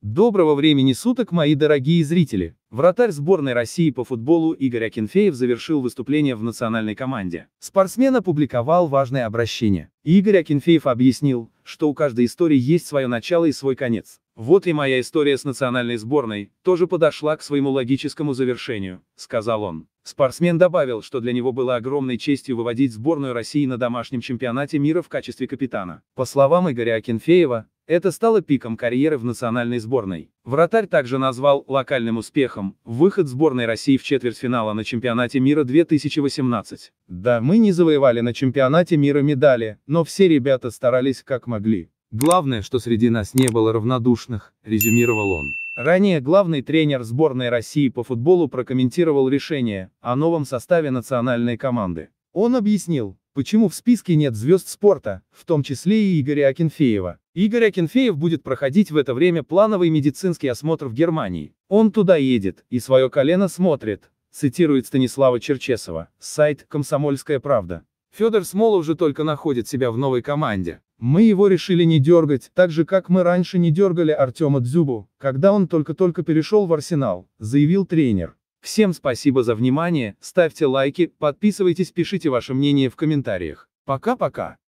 Доброго времени суток, мои дорогие зрители! Вратарь сборной России по футболу Игорь Акинфеев завершил выступление в национальной команде. Спортсмен опубликовал важное обращение. Игорь Акинфеев объяснил, что у каждой истории есть свое начало и свой конец. «Вот и моя история с национальной сборной тоже подошла к своему логическому завершению», — сказал он. Спортсмен добавил, что для него было огромной честью выводить сборную России на домашнем чемпионате мира в качестве капитана. По словам Игоря Акинфеева, это стало пиком карьеры в национальной сборной. Вратарь также назвал локальным успехом выход сборной России в четвертьфинала на чемпионате мира 2018. Да, мы не завоевали на чемпионате мира медали, но все ребята старались как могли. Главное, что среди нас не было равнодушных, резюмировал он. Ранее главный тренер сборной России по футболу прокомментировал решение о новом составе национальной команды. Он объяснил, Почему в списке нет звезд спорта, в том числе и Игоря Акинфеева? Игорь Акинфеев будет проходить в это время плановый медицинский осмотр в Германии. Он туда едет, и свое колено смотрит, цитирует Станислава Черчесова, сайт «Комсомольская правда». Федор Смол уже только находит себя в новой команде. Мы его решили не дергать, так же как мы раньше не дергали Артема Дзюбу, когда он только-только перешел в Арсенал, заявил тренер. Всем спасибо за внимание, ставьте лайки, подписывайтесь, пишите ваше мнение в комментариях. Пока-пока.